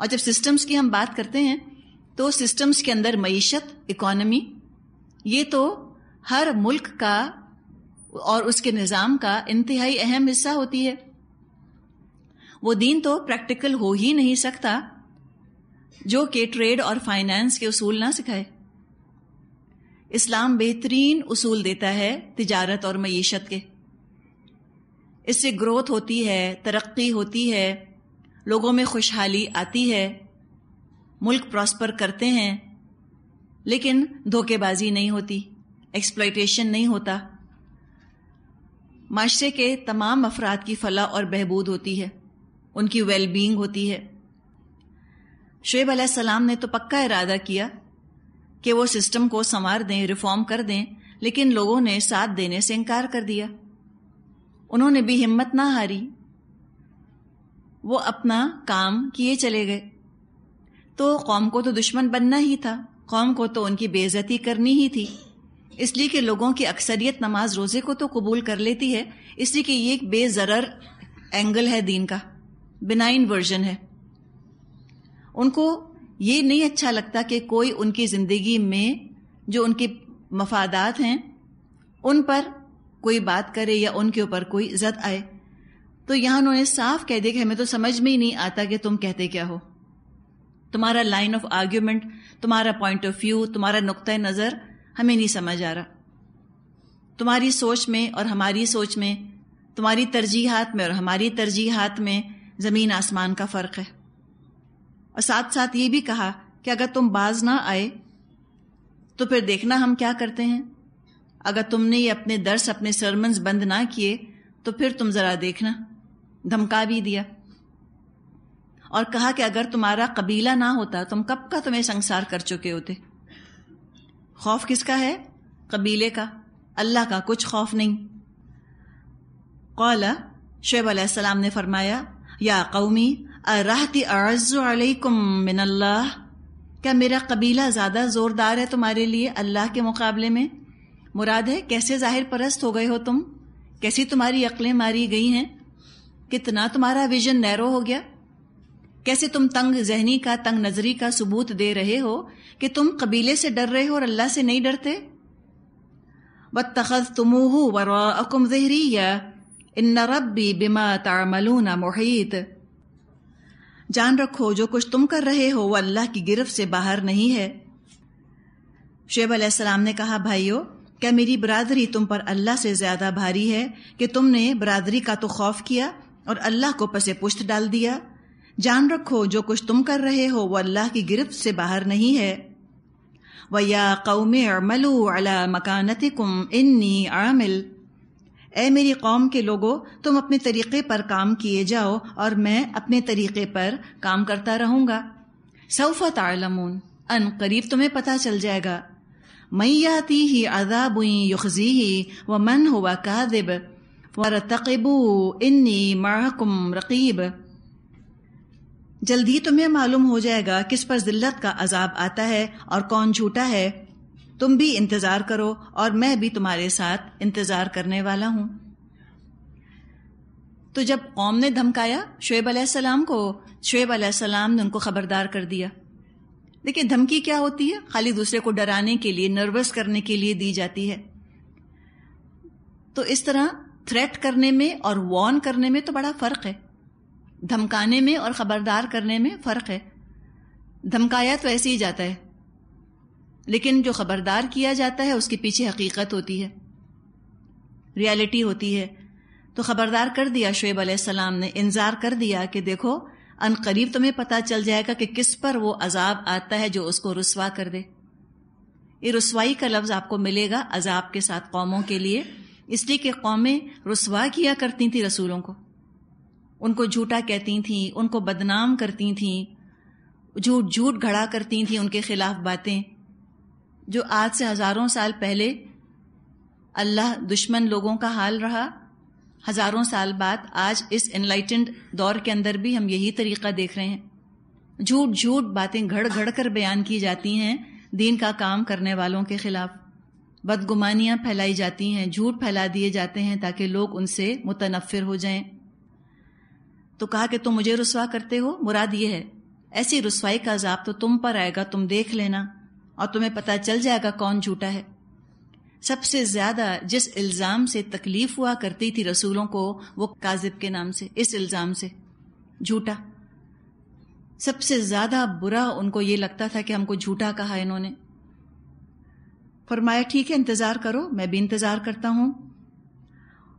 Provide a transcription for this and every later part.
और जब सिस्टम्स की हम बात करते हैं तो सिस्टम्स के अंदर मीशत इकोनॉमी ये तो हर मुल्क का और उसके निज़ाम का इंतहाई अहम हिस्सा होती है वो दीन तो प्रैक्टिकल हो ही नहीं सकता जो कि ट्रेड और फाइनेंस के उसूल ना सिखाए इस्लाम बेहतरीन उसूल देता है तिजारत और मीशत के इससे ग्रोथ होती है तरक्की होती है लोगों में खुशहाली आती है मुल्क प्रॉस्पर करते हैं लेकिन धोखेबाजी नहीं होती एक्सप्लाइटेशन नहीं होता माशरे के तमाम अफराद की फला और बहबूद होती है उनकी वेलबींग होती है शुएब सलाम ने तो पक्का इरादा किया कि वो सिस्टम को संवार दें रिफॉर्म कर दें लेकिन लोगों ने साथ देने से इनकार कर दिया उन्होंने भी हिम्मत ना हारी वो अपना काम किए चले गए तो कौम को तो दुश्मन बनना ही था कौम को तो उनकी बेजती करनी ही थी इसलिए कि लोगों की अक्सरियत नमाज रोज़े को तो कबूल कर लेती है इसलिए कि ये एक बेज़रर एंगल है दीन का बिनाइन वर्जन है उनको ये नहीं अच्छा लगता कि कोई उनकी ज़िंदगी में जो उनके मफादात हैं उन पर कोई बात करे या उनके ऊपर कोई जद आए तो यहां उन्होंने साफ कह दिया कि हमें तो समझ में ही नहीं आता कि तुम कहते क्या हो तुम्हारा लाइन ऑफ आर्ग्यूमेंट तुम्हारा पॉइंट ऑफ व्यू तुम्हारा नुकता नज़र हमें नहीं समझ आ रहा तुम्हारी सोच में और हमारी सोच में तुम्हारी तरजीहत में और हमारी तरजीहत में ज़मीन आसमान का फ़र्क है और साथ साथ ये भी कहा कि अगर तुम बाज ना आए तो फिर देखना हम क्या करते हैं अगर तुमने ये अपने दर्श अपने सरमन्स बंद ना किए तो फिर तुम ज़रा देखना धमका भी दिया और कहा कि अगर तुम्हारा कबीला ना होता तुम कब का तुम्हें संसार कर चुके होते खौफ किसका है कबीले का अल्लाह का कुछ खौफ नहीं कौला शेब अलैहिस्सलाम ने फरमाया या कौमी अराहती अर्जुम अल्लाह क्या मेरा कबीला ज़्यादा ज़ोरदार है तुम्हारे लिए अल्लाह के मुकाबले में मुराद है कैसे जाहिर परस्त हो गए हो तुम कैसी तुम्हारी अकलें मारी गई हैं कितना तुम्हारा विजन नैरो हो गया कैसे तुम तंग जहनी का तंग नजरी का सबूत दे रहे हो कि तुम कबीले से डर रहे हो और अल्लाह से नहीं डरते बतखज तुमूह वकुम जहरी इन रबी बिमा तामलूना मोहित जान रखो जो कुछ तुम कर रहे हो वह अल्लाह की गिरफ्त से बाहर नहीं है शेब अलैहिस्सलाम ने कहा भाइयों क्या मेरी बरादरी तुम पर अल्लाह से ज्यादा भारी है कि तुमने बरादरी का तो खौफ किया और अल्लाह को पसे पुष्ट डाल दिया जान रखो जो कुछ तुम कर रहे हो वो अल्लाह की गिरफ्त से बाहर नहीं है वया कौम अमलू अला मकानत कुम इन्नी आमिल ए मेरी कौम के लोगो तुम अपने तरीक़े पर काम किए जाओ और मैं अपने तरीक़े पर काम करता रहूंगा सऊफत आलमून अन करीब तुम्हें पता चल जाएगा मैयाती ही अदाबुई युखजी ही व मन हुआ कादिब वरतकबू इन्नी माहकुम रकीब जल्दी तुम्हें मालूम हो जाएगा किस पर जिल्लत का अजाब आता है और कौन झूठा है तुम भी इंतजार करो और मैं भी तुम्हारे साथ इंतजार करने वाला हूं तो जब कौम ने धमकाया शुएब अलैहिस्सलाम को शुएब अलैहिस्सलाम ने उनको खबरदार कर दिया देखिए धमकी क्या होती है खाली दूसरे को डराने के लिए नर्वस करने के लिए दी जाती है तो इस तरह थ्रेट करने में और वॉर्न करने में तो बड़ा फ़र्क है धमकाने में और ख़बरदार करने में फ़र्क है धमकाया तो ऐसे ही जाता है लेकिन जो ख़बरदार किया जाता है उसके पीछे हकीकत होती है रियलिटी होती है तो ख़बरदार कर दिया शुएब अलैहिस्सलाम ने इंतज़ार कर दिया कि देखो अन करीब तुम्हें पता चल जाएगा कि किस पर वो अजाब आता है जो उसको रसवा कर दे ये रसवाई का लफ्ज़ आपको मिलेगा अजाब के साथ कौमों के लिए इसलिए कि कौमें रसवा किया करती थी रसूलों को उनको झूठा कहती थीं उनको बदनाम करती थीं झूठ झूठ घड़ा करती थीं उनके खिलाफ बातें जो आज से हज़ारों साल पहले अल्लाह दुश्मन लोगों का हाल रहा हज़ारों साल बाद आज इस एनलाइटेंड दौर के अंदर भी हम यही तरीक़ा देख रहे हैं झूठ झूठ बातें घड़ घड़ कर बयान की जाती हैं दीन का काम करने वालों के खिलाफ बदगुमानियां फैलाई जाती हैं झूठ फैला दिए जाते हैं ताकि लोग उनसे मुतनफिर हो जाएं तो कहा कि तुम मुझे रसवा करते हो मुराद ये है ऐसी रसवाई का अजाब तो तुम पर आएगा तुम देख लेना और तुम्हें पता चल जाएगा कौन झूठा है सबसे ज़्यादा जिस इल्ज़ाम से तकलीफ़ हुआ करती थी रसूलों को वो काजिब के नाम से इस इल्ज़ाम से झूठा सबसे ज़्यादा बुरा उनको ये लगता था कि हमको झूठा कहा इन्होंने फरमाया ठीक है इंतज़ार करो मैं भी इंतज़ार करता हूँ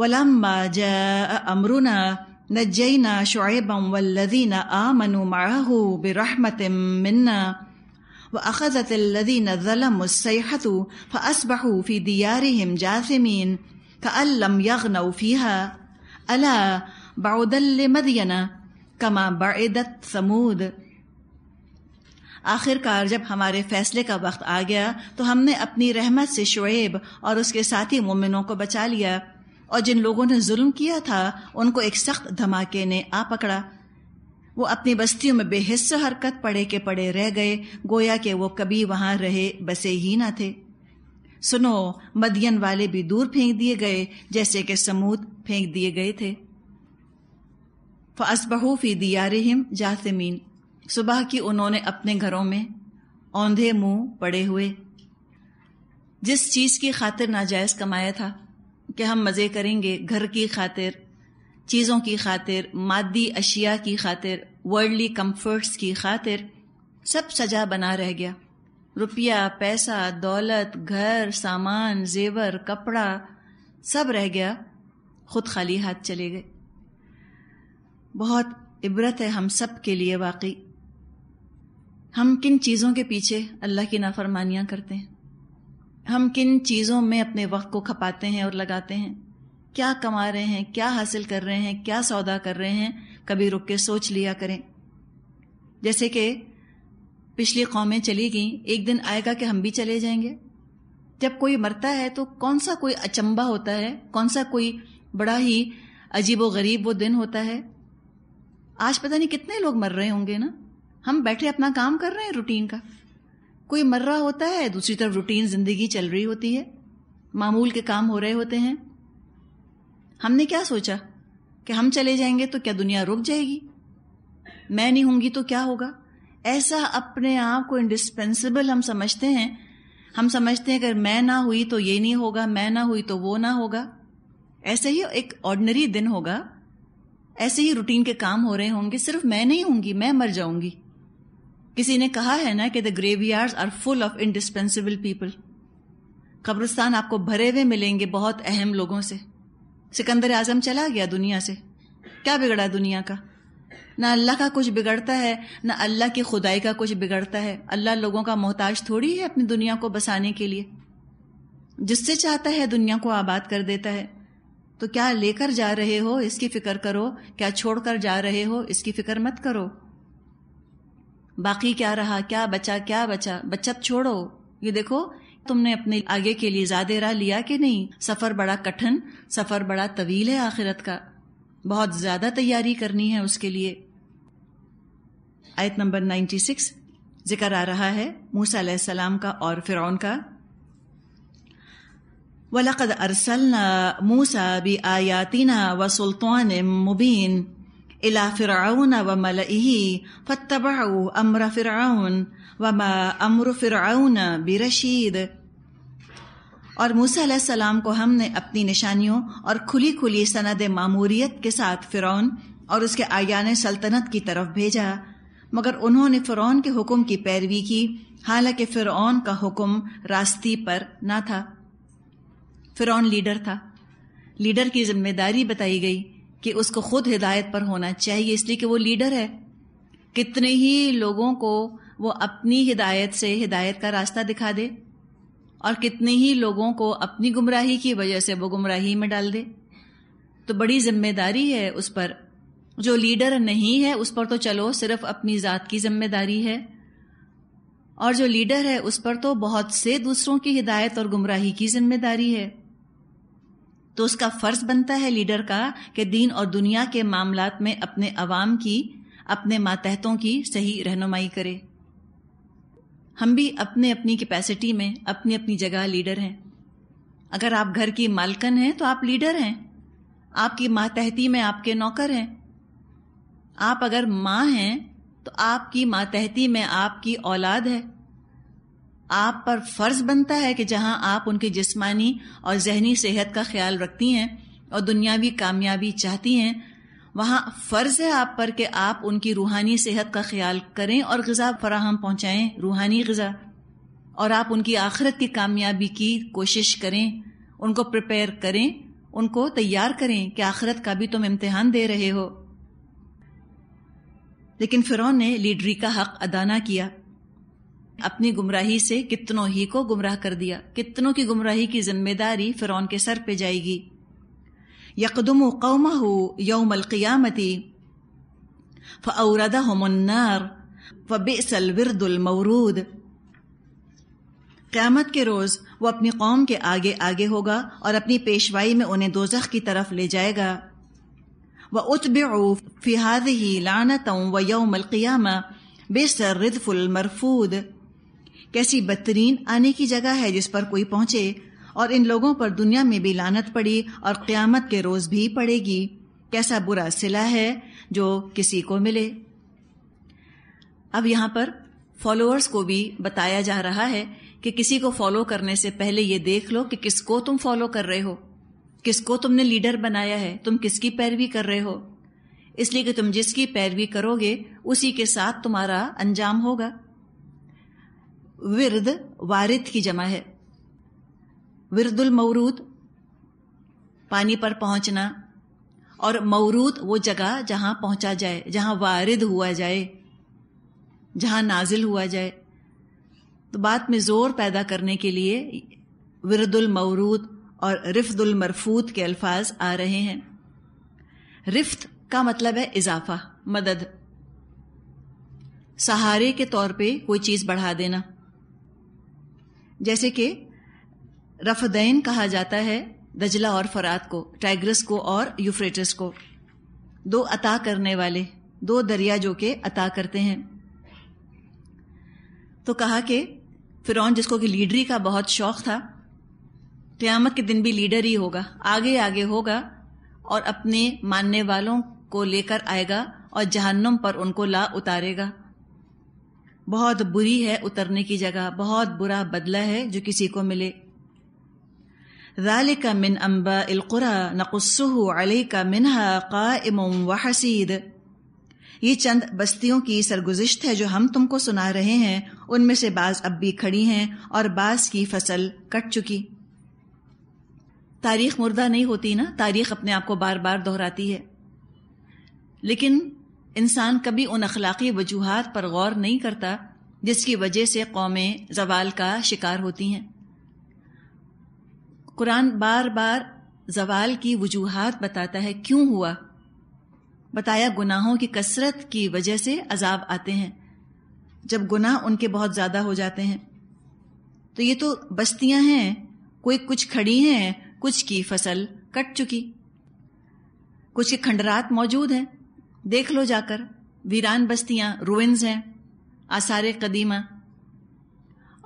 वलम्मा ज अमरुना नजैना शुएबम वल्लदीन आमनु माहू बिरहमत मन्ना व अखजत लदीन ज़लमसैहतु फ़सबहू फ़ी दियारिहिम जासिमीन कअल्लम यगनऊ फ़ीहा अला बाउदल मदियना कमा बदत समूद आखिरकार जब हमारे फैसले का वक्त आ गया तो हमने अपनी रहमत से शुएब और उसके साथी मोमिनों को बचा लिया और जिन लोगों ने जुल्म किया था उनको एक सख्त धमाके ने आ पकड़ा वो अपनी बस्तियों में बेहिस्स हरकत पड़े के पड़े रह गए गोया के वो कभी वहां रहे बसे ही न थे सुनो मदियन वाले भी दूर फेंक दिए गए जैसे कि समूद फेंक दिए गए थे फसबहू फी दियारिहिम जासमीन सुबह की उन्होंने अपने घरों में औंधे मुंह पड़े हुए जिस चीज़ की खातिर नाजायज़ कमाया था कि हम मज़े करेंगे घर की खातिर चीज़ों की खातिर मादी अशिया की खातिर वर्ल्डली कंफर्ट्स की खातिर सब सजा बना रह गया रुपया पैसा दौलत घर सामान जेवर कपड़ा सब रह गया खुद खाली हाथ चले गए बहुत इबरत है हम सब के लिए वाकई हम किन चीज़ों के पीछे अल्लाह की नाफरमानियाँ करते हैं हम किन चीज़ों में अपने वक्त को खपाते हैं और लगाते हैं क्या कमा रहे हैं क्या हासिल कर रहे हैं क्या सौदा कर रहे हैं कभी रुक के सोच लिया करें जैसे कि पिछली कौमें चली गईं एक दिन आएगा कि हम भी चले जाएंगे जब कोई मरता है तो कौन सा कोई अचंबा होता है कौन सा कोई बड़ा ही अजीब व गरीब वो दिन होता है आज पता नहीं कितने लोग मर रहे होंगे ना हम बैठे अपना काम कर रहे हैं रूटीन का कोई मर रहा होता है दूसरी तरफ रूटीन जिंदगी चल रही होती है मामूल के काम हो रहे होते हैं हमने क्या सोचा कि हम चले जाएंगे तो क्या दुनिया रुक जाएगी मैं नहीं होंगी तो क्या होगा ऐसा अपने आप को इंडिस्पेंसिबल हम समझते हैं हम समझते हैं अगर मैं ना हुई तो ये नहीं होगा मैं ना हुई तो वो ना होगा ऐसे ही एक ऑर्डनरी दिन होगा ऐसे ही रूटीन के काम हो रहे होंगे सिर्फ मैं नहीं होंगी मैं मर जाऊंगी किसी ने कहा है ना कि the graveyards are full of indispensable people कब्रिस्तान आपको भरे हुए मिलेंगे बहुत अहम लोगों से सिकंदर आजम चला गया दुनिया से क्या बिगड़ा दुनिया का ना अल्लाह का कुछ बिगड़ता है ना अल्लाह की खुदाई का कुछ बिगड़ता है अल्लाह लोगों का मोहताज थोड़ी है अपनी दुनिया को बसाने के लिए जिससे चाहता है दुनिया को आबाद कर देता है तो क्या लेकर जा रहे हो इसकी फिक्र करो क्या छोड़कर जा रहे हो इसकी फिक्र मत करो बाकी क्या रहा क्या बचा क्या बचा बचत छोड़ो ये देखो तुमने अपने आगे के लिए ज्यादा राह लिया कि नहीं सफर बड़ा कठिन सफर बड़ा तवील है आखिरत का बहुत ज्यादा तैयारी करनी है उसके लिए आयत नंबर 96 जिक्र आ रहा है मूसा सलाम का और फिरौन का वलकद अरसलना मूसा बी आयातिना व सुल्तान मुबीन الى فرعون وملئه فاتبعوا امر فرعون वमा अमर फिरआउन बिरशीद और मूसा सलाम को हमने अपनी निशानियों और खुली खुली सनद मामूरियत के साथ फ़िरौन और उसके आयान सल्तनत की तरफ भेजा मगर उन्होंने फ़िरौन के हुक्म की पैरवी की हालांकि फ़िरौन का हुक्म रास्ती पर ना था फ़िरौन लीडर था लीडर की जिम्मेदारी बताई गई कि उसको खुद हिदायत पर होना चाहिए इसलिए कि वो लीडर है कितने ही लोगों को वो अपनी हिदायत से हिदायत का रास्ता दिखा दे और कितने ही लोगों को अपनी गुमराही की वजह से वो गुमराही में डाल दे तो बड़ी जिम्मेदारी है उस पर जो लीडर नहीं है उस पर तो चलो सिर्फ अपनी ज़ात की जिम्मेदारी है और जो लीडर है उस पर तो बहुत से दूसरों की हिदायत और गुमराही की जिम्मेदारी है तो उसका फ़र्ज बनता है लीडर का कि दीन और दुनिया के मामला में अपने अवाम की अपने मातहतों की सही रहनुमाई करे हम भी अपने अपनी कैपेसिटी में अपनी अपनी जगह लीडर हैं अगर आप घर की मालकन हैं तो आप लीडर हैं आपकी मातहती में आपके नौकर हैं आप अगर माँ हैं तो आपकी मातहती में आपकी औलाद है आप पर फ़र्ज़ बनता है कि जहां आप उनके जिस्मानी और जहनी सेहत का ख्याल रखती हैं और दुनियावी कामयाबी चाहती हैं वहां फ़र्ज़ है आप पर कि आप उनकी रूहानी सेहत का ख्याल करें और गज़ा फराहम पहुँचाएँ रूहानी गज़ा और आप उनकी आखिरत की कामयाबी की कोशिश करें उनको प्रिपेयर करें उनको तैयार करें कि आखिरत का भी तुम इम्तहान दे रहे हो लेकिन फिरौन ने लीडरी का हक अदा ना किया अपनी गुमराही से कितनों ही को गुमराह कर दिया कितनों की गुमराही की जिम्मेदारी फिरौन के सर पे जाएगी यकदम कौम हो यौम क़ियामती फ़ौरदा हमन्नार फ़बेसल विरदुलमरूद क़्यामत के रोज़ वो अपनी कौम के आगे आगे होगा और अपनी पेशवाई में उन्हें दोजख की तरफ ले जाएगा व बेऊफ फ़िहाद ही लानत व यौम क़ियामा बेसर रिदफुल मरफूद कैसी बदतरीन आने की जगह है जिस पर कोई पहुंचे और इन लोगों पर दुनिया में भी लानत पड़ी और क़्यामत के रोज़ भी पड़ेगी कैसा बुरा सिला है जो किसी को मिले अब यहां पर फॉलोअर्स को भी बताया जा रहा है कि किसी को फॉलो करने से पहले ये देख लो कि किसको तुम फॉलो कर रहे हो किसको तुमने लीडर बनाया है तुम किसकी पैरवी कर रहे हो इसलिए कि तुम जिसकी पैरवी करोगे उसी के साथ तुम्हारा अंजाम होगा विरद वारिद की जमा है विरदुल मौरूद पानी पर पहुंचना और मौरूद वो जगह जहां पहुंचा जाए जहां वारिद हुआ जाए जहां नाजिल हुआ जाए तो बात में जोर पैदा करने के लिए विरदुल मौरूद और रिफ्दुल मरफूत के अल्फाज आ रहे हैं रिफ्त का मतलब है इजाफा मदद सहारे के तौर पे कोई चीज बढ़ा देना जैसे कि रफदैन कहा जाता है दजला और फरात को टाइग्रस को और यूफ्रेटस को दो अता करने वाले दो दरिया जो के अता करते हैं तो कहा कि फिर जिसको कि लीडरी का बहुत शौक था क़यामत के दिन भी लीडर ही होगा आगे आगे होगा और अपने मानने वालों को लेकर आएगा और जहन्नम पर उनको ला उतारेगा बहुत बुरी है उतरने की जगह बहुत बुरा बदला है जो किसी को मिले ذلك من أنباء القرى نقصه عليك منها قائم وحسيد ये चंद बस्तियों की सरगुजिश्त है जो हम तुमको सुना रहे हैं उनमें से बाज अब भी खड़ी हैं और बाज की फसल कट चुकी तारीख मुर्दा नहीं होती ना तारीख अपने आप को बार बार दोहराती है लेकिन इंसान कभी उन अखलाकी वजूहत पर गौर नहीं करता जिसकी वजह से कौमें जवाल का शिकार होती हैं कुरान बार बार जवाल की वजूहत बताता है क्यों हुआ बताया गुनाहों की कसरत की वजह से अजाब आते हैं जब गुनाह उनके बहुत ज़्यादा हो जाते हैं तो ये तो बस्तियां हैं कोई कुछ खड़ी हैं कुछ की फसल कट चुकी कुछ के खंडरात मौजूद हैं देख लो जाकर वीरान बस्तियां रुविन्स हैं आसार कदीमा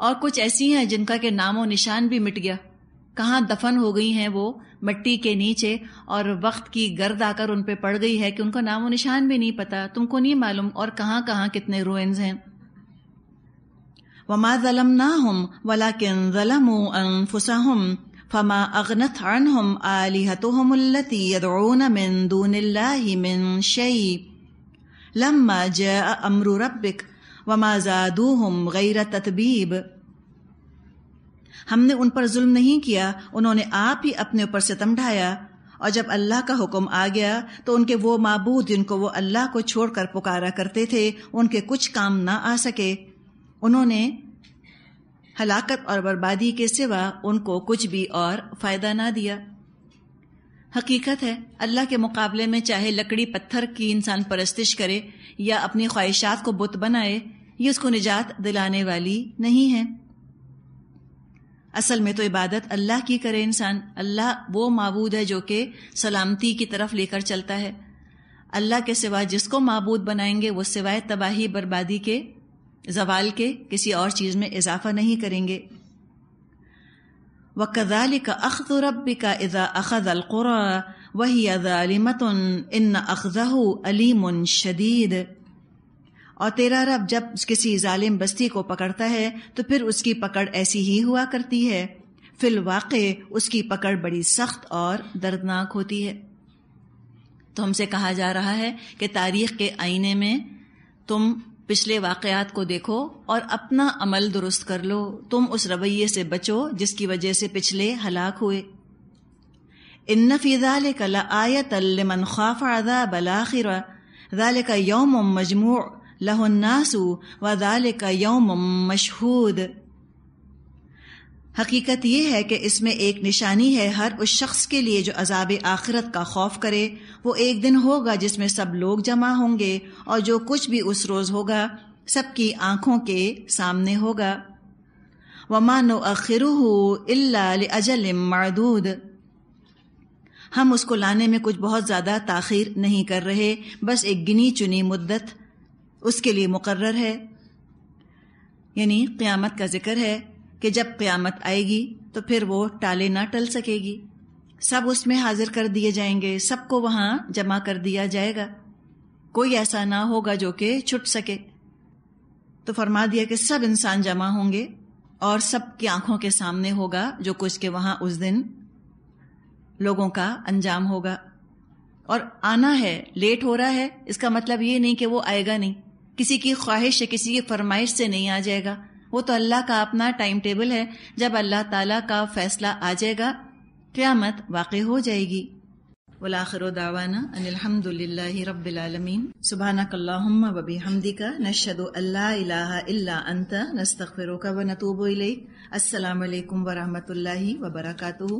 और कुछ ऐसी हैं जिनका के नामो निशान भी मिट गया कहाँ दफन हो गई हैं वो मिट्टी के नीचे और वक्त की गर्द आकर उन पर पड़ गई है कि उनका नामो निशान भी नहीं पता तुमको नहीं मालूम और कहाँ कहाँ कितने रोइंस हैं वमा जलम ना हम वला किन जलम फुसा हम فما اغنت عنهم الهتهم التي يدعون من دون الله من شيء لما جاء امر ربك वमा जादूहम गैर ततबीब हमने उन पर जुल्म नहीं किया उन्होंने आप ही अपने ऊपर सितम ढाया और जब अल्लाह का हुक्म आ गया तो उनके वो मबूद जिनको वो अल्लाह को छोड़कर पुकारा करते थे उनके कुछ काम ना आ सके उन्होंने हलाकत और बर्बादी के सिवा उनको कुछ भी और फायदा ना दिया हकीकत है अल्लाह के मुकाबले में चाहे लकड़ी पत्थर की इंसान परस्तिश करे या अपनी ख्वाहिशात को बुत बनाए ये उसको निजात दिलाने वाली नहीं है असल में तो इबादत अल्लाह की करे इंसान अल्लाह वो मबूद है जो कि सलामती की तरफ लेकर चलता है अल्लाह के सिवा जिसको मबूद बनाएंगे वो सिवाय तबाही बर्बादी के जवाल के किसी और चीज़ में इजाफा नहीं करेंगे वकदाल का अख्त का इज़ा अखद अलकुरा वही अदालिमत इन अखजह अलीम शदीद और तेरा रब जब किसी जालिम बस्ती को पकड़ता है तो फिर उसकी पकड़ ऐसी ही हुआ करती है फिल वाक़ उसकी पकड़ बड़ी सख्त और दर्दनाक होती है तो हमसे कहा जा रहा है कि तारीख के आईने में तुम पिछले वाकयात को देखो और अपना अमल दुरुस्त कर लो तुम उस रवैये से बचो जिसकी वजह से पिछले हलाक हुए इन फ़ीज़ाल आयत बलाखिर का यौम मजमू लहुन्नासू व का यौम मशहूद हकीकत यह है कि इसमें एक निशानी है हर उस शख्स के लिए जो अजाब आखिरत का खौफ करे वो एक दिन होगा जिसमें सब लोग जमा होंगे और जो कुछ भी उस रोज़ होगा सबकी आंखों के सामने होगा वमान अखिर अजल मरदूद हम उसको लाने में कुछ बहुत ज़्यादा ताखिर नहीं कर रहे बस एक गिनी चुनी मुद्दत उसके लिए मुकर्र है यानी क़्यामत का जिक्र है कि जब क्यामत आएगी तो फिर वो टाले ना टल सकेगी सब उसमें हाजिर कर दिए जाएंगे सबको वहां जमा कर दिया जाएगा कोई ऐसा ना होगा जो कि छुट सके तो फरमा दिया कि सब इंसान जमा होंगे और सबकी आंखों के सामने होगा जो कुछ के वहां उस दिन लोगों का अंजाम होगा और आना है लेट हो रहा है इसका मतलब ये नहीं कि वो आएगा नहीं किसी की ख्वाहिश या किसी की फरमाइश से नहीं आ जाएगा वो तो अल्लाह का अपना टाइम टेबल है जब अल्लाह ताला का फैसला आ जाएगा क़्यामत वाक़ हो जाएगी वलाखर दावाना अनिलहमदिल्ला रबालमीन सुबहानकल्लाम वबी हमदी का नशद अल्ला अंत नस्तफ़िर व नतूब असलकम वरहमल वबरकू